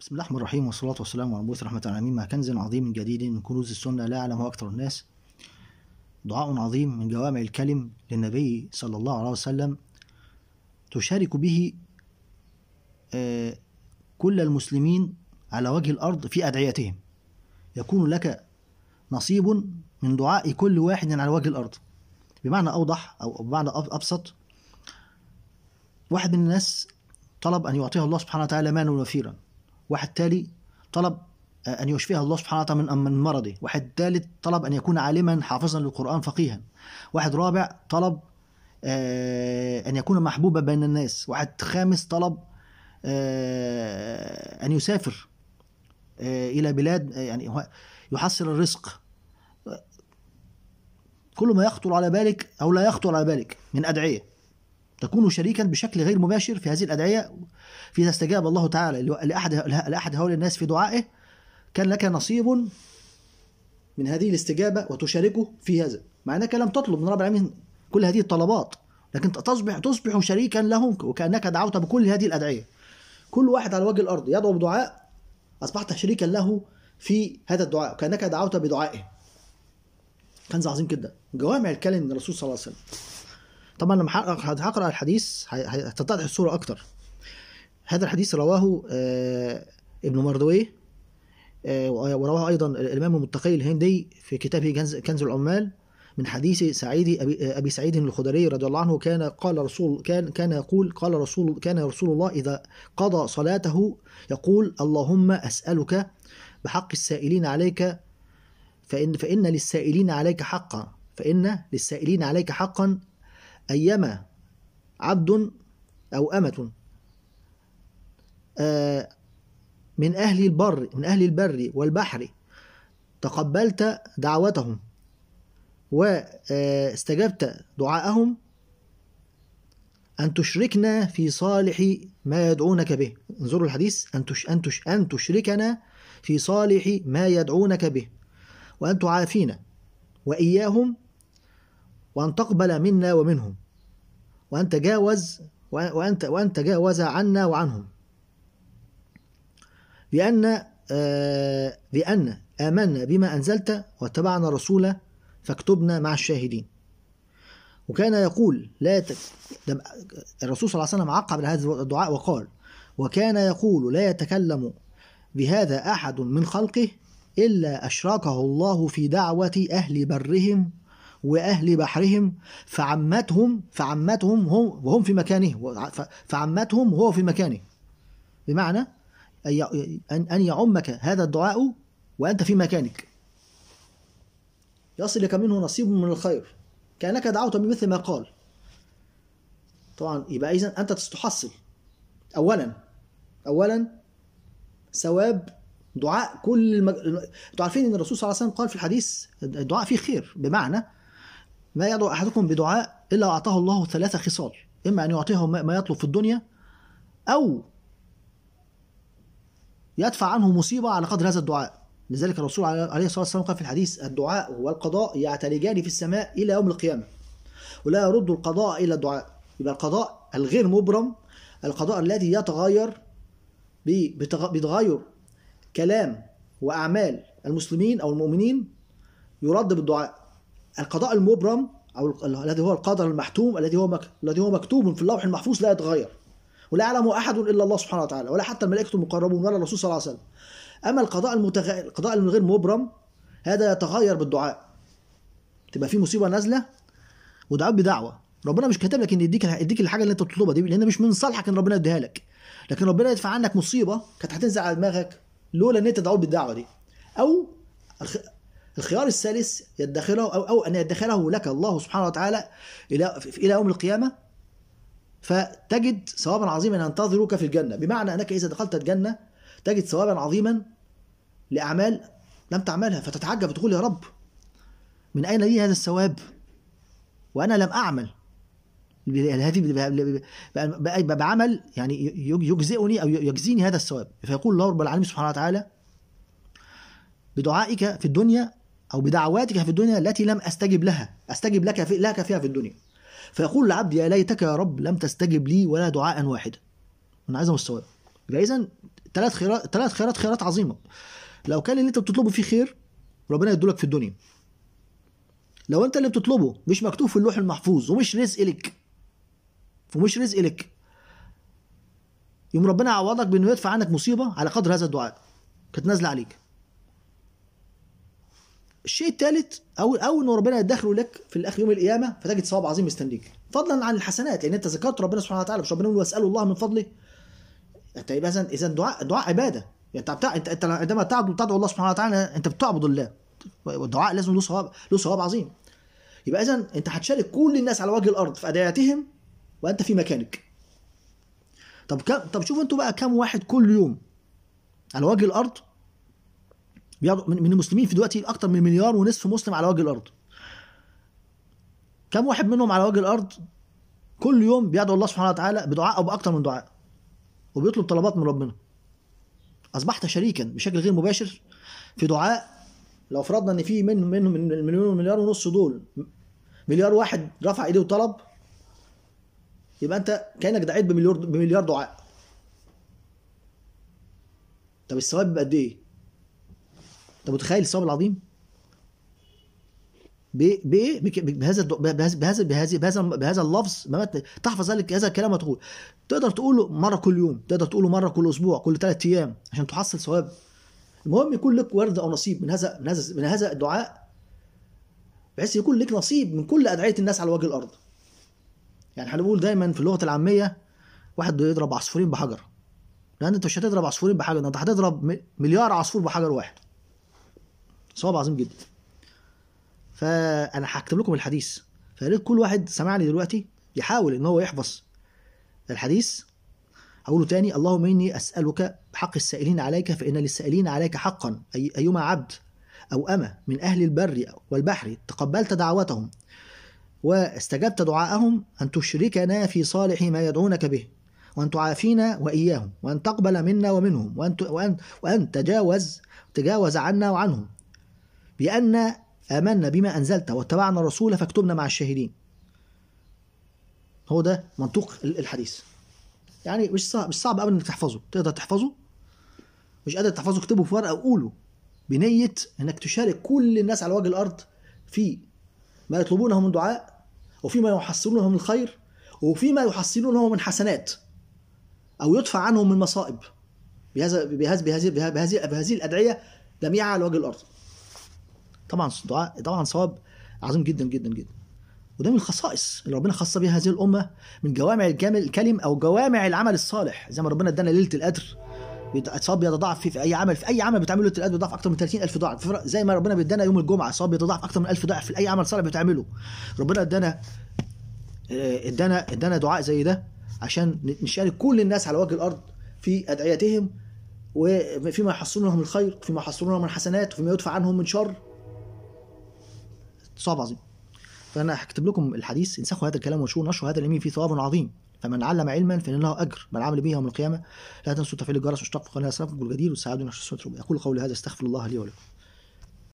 بسم الله الرحمن الرحيم والصلاة والسلام على المبعوث رحمة العالمين مع كنز عظيم جديد من كنوز السنة لا يعلمه أكثر الناس دعاء عظيم من جوامع الكلم للنبي صلى الله عليه وسلم تشارك به آه، كل المسلمين على وجه الأرض في أدعيتهم يكون لك نصيب من دعاء كل واحد على وجه الأرض بمعنى أوضح أو بمعنى أبسط واحد من الناس طلب أن يعطيه الله سبحانه وتعالى مالا وفيرا واحد تالي طلب أن يشفيها الله سبحانه وتعالى من مرضه واحد ثالث طلب أن يكون عالما حافظا للقرآن فقيها واحد رابع طلب آه، أن يكون محبوبا بين الناس واحد خامس طلب آه، أن يسافر آه، إلى بلاد يعني يحصل الرزق كل ما يخطر على بالك أو لا يخطر على بالك من أدعية تكون شريكا بشكل غير مباشر في هذه الأدعية فإذا استجاب الله تعالى لأحد لأحد هؤلاء الناس في دعائه كان لك نصيب من هذه الاستجابة وتشاركه في هذا مع أنك لم تطلب من رب العالمين كل هذه الطلبات لكن تصبح تصبح شريكا لهم وكأنك دعوت بكل هذه الأدعية كل واحد على وجه الأرض يدعو بدعاء أصبحت شريكا له في هذا الدعاء وكأنك دعوت بدعائه كنز عظيم جدا جوامع الكلم من الرسول صلى الله عليه وسلم طبعا لما هقرا الحديث هتتضح الصوره اكتر هذا الحديث رواه آه، ابن مردويه آه، ورواه ايضا الامام المتقي الهندي في كتابه كنز العمال من حديث سعيد ابي, أبي سعيد الخدري رضي الله عنه كان قال رسول كان كان يقول قال رسول كان رسول الله اذا قضى صلاته يقول اللهم اسالك بحق السائلين عليك فان فان للسائلين عليك حقا فان للسائلين عليك حقا أيما عبد أو أمة آه، من أهل البر من أهل البر والبحر تقبلت دعوتهم واستجبت آه، دعاءهم أن تشركنا في صالح ما يدعونك به انظروا الحديث أن, تش أن, تش أن تشركنا في صالح ما يدعونك به وأن تعافينا وإياهم وأن تقبل منا ومنهم وأن تجاوز وأن وأن تجاوز عنا وعنهم بأن آه، لأن آمنا بما أنزلت واتبعنا الرسول فاكتبنا مع الشاهدين وكان يقول لا الرسول صلى الله عليه وسلم عقب هذا الدعاء وقال وكان يقول لا يتكلم بهذا أحد من خلقه إلا أشركه الله في دعوة أهل برهم وأهل بحرهم فعمتهم فعمتهم هم وهم في مكانه فعمتهم هو في مكانه بمعنى أن يعمك هذا الدعاء وأنت في مكانك يصلك منه نصيب من الخير كأنك دعوت بمثل ما قال طبعا يبقى إذا أنت تستحصل أولا أولا ثواب دعاء كل المج... انتوا عارفين ان الرسول صلى الله عليه وسلم قال في الحديث الدعاء فيه خير بمعنى ما يدعو أحدكم بدعاء إلا أعطاه الله ثلاثه خصال إما أن يعطيه ما يطلب في الدنيا أو يدفع عنه مصيبة على قدر هذا الدعاء لذلك الرسول عليه الصلاة والسلام قال في الحديث الدعاء والقضاء يعتلجان في السماء إلى يوم القيامة ولا يرد القضاء إلا الدعاء يبقى القضاء الغير مبرم القضاء الذي يتغير بتغير كلام وأعمال المسلمين أو المؤمنين يرد بالدعاء القضاء المبرم او الذي هو القدر المحتوم الذي هو الذي هو مكتوب في اللوح المحفوظ لا يتغير ولا يعلم احد الا الله سبحانه وتعالى ولا حتى الملائكه المقربون ولا الرسول صلى الله عليه وسلم اما القضاء المتغ... القضاء الغير مبرم هذا يتغير بالدعاء تبقى في مصيبه نازله ودعاء بدعوه ربنا مش كاتب لك ان يديك يديك الحاجه اللي انت بتطلبها دي لان مش من صالحك ان ربنا يديها لك لكن ربنا يدفع عنك مصيبه كانت هتنزل على دماغك لولا ان انت دعوت بالدعوه دي او الخيار الثالث يدخله أو, أو أن يدخله لك الله سبحانه وتعالى إلى إلى يوم القيامة فتجد ثوابا عظيما ينتظرك في الجنة بمعنى أنك إذا دخلت الجنة تجد ثوابا عظيما لأعمال لم تعملها فتتعجب وتقول يا رب من أين لي هذا الثواب وأنا لم أعمل هذه بعمل يعني يجزئني أو يجزيني هذا الثواب فيقول الله رب العالمين سبحانه وتعالى بدعائك في الدنيا أو بدعواتك في الدنيا التي لم أستجب لها أستجب لك, في لك فيها في الدنيا فيقول العبد يا ليتك يا رب لم تستجب لي ولا دعاء واحدا أنا عايز مستوى يبقى إذا ثلاث خيرات ثلاث خيرات خيرات عظيمة لو كان اللي أنت بتطلبه فيه خير ربنا يدولك في الدنيا لو أنت اللي بتطلبه مش مكتوب في اللوح المحفوظ ومش رزق لك ومش رزق لك يوم ربنا عوضك بانه يدفع عنك مصيبه على قدر هذا الدعاء كانت نازله عليك الشيء الثالث او اول ما ربنا يدخله لك في الاخر يوم القيامه فتجد ثواب عظيم مستنيك فضلا عن الحسنات لان انت ذكرت ربنا سبحانه وتعالى مش ربنا يقول واسالوا الله من فضله انت يبقى اذا اذا دعاء دعاء عباده يعني انت بتاع انت انت عندما تعبد تدعو الله سبحانه وتعالى انت بتعبد الله والدعاء لازم له ثواب له ثواب عظيم يبقى اذا انت هتشارك كل الناس على وجه الارض في أدعيتهم وانت في مكانك طب كم طب شوفوا انتوا بقى كم واحد كل يوم على وجه الارض من المسلمين في دلوقتي اكتر من مليار ونصف مسلم على وجه الارض كم واحد منهم على وجه الارض كل يوم بيدعو الله سبحانه وتعالى بدعاء او باكتر من دعاء وبيطلب طلبات من ربنا اصبحت شريكا بشكل غير مباشر في دعاء لو فرضنا ان في من منهم من المليون والمليار ونص دول مليار واحد رفع ايديه وطلب يبقى انت كانك دعيت بمليار بمليار دعاء طب الثواب قد ايه انت متخيل الثواب العظيم بايه بهذا بهذا بهذا بهذا بهذا اللفظ تحفظ هذا الكلام وتقول تقدر تقوله مره كل يوم تقدر تقوله مره كل اسبوع كل ثلاث ايام عشان تحصل ثواب المهم يكون لك ورد او نصيب من هذا من هذا من هذا الدعاء بحيث يكون لك نصيب من كل ادعيه الناس على وجه الارض يعني هنقول دايما في اللغه العاميه واحد يضرب عصفورين بحجر لان انت مش هتضرب عصفورين بحجر انت هتضرب مليار عصفور بحجر واحد صواب عظيم جدا فانا هكتب لكم الحديث فيا كل واحد سمعني دلوقتي يحاول ان هو يحفظ الحديث هقوله تاني اللهم اني اسالك بحق السائلين عليك فان للسائلين عليك حقا أي ايما عبد او اما من اهل البر والبحر تقبلت دعوتهم واستجبت دعاءهم ان تشركنا في صالح ما يدعونك به وأن تعافينا وإياهم وأن تقبل منا ومنهم وأن وأن وأن تجاوز تجاوز عنا وعنهم بأن آمنا بما أنزلت واتبعنا الرسول فاكتبنا مع الشاهدين هو ده منطوق الحديث يعني مش صعب مش صعب قوي انك تحفظه تقدر تحفظه مش قادر تحفظه اكتبه في ورقه وقوله بنيه انك تشارك كل الناس على وجه الارض في ما يطلبونه من دعاء وفيما يحصلونه من الخير وفيما يحصلونه من حسنات او يدفع عنهم من مصائب بهذا بهذا بهذه بهذه بهذه الادعيه جميعها على وجه الارض طبعا طبعا صواب عظيم جدا جدا جدا وده من الخصائص اللي ربنا خص بيها هذه الامه من جوامع الجامل الكلم او جوامع العمل الصالح زي ما ربنا ادانا ليله القدر صواب بيتضاعف في, في اي عمل في اي عمل بتعمله ليله القدر بيتضاعف اكتر من 30000 ضعف زي ما ربنا بيدانا يوم الجمعه صواب بيتضاعف اكتر من 1000 ضعف في اي عمل صالح بتعمله ربنا ادانا آه، ادانا ادانا دعاء زي ده عشان نشارك كل الناس على وجه الارض في ادعيتهم وفيما يحصلونهم من الخير وفيما يحصلونهم من حسنات وفيما يدفع عنهم من شر ثواب عظيم فانا هكتب لكم الحديث انسخوا هذا الكلام وانشروا نشروا هذا اليمين فيه ثواب عظيم فمن علم علما فان له اجر من عمل به يوم القيامه لا تنسوا تفعيل الجرس واشتق فقال سلف الجديد والسعاده نشر السنه اقول قولي هذا استغفر الله لي ولكم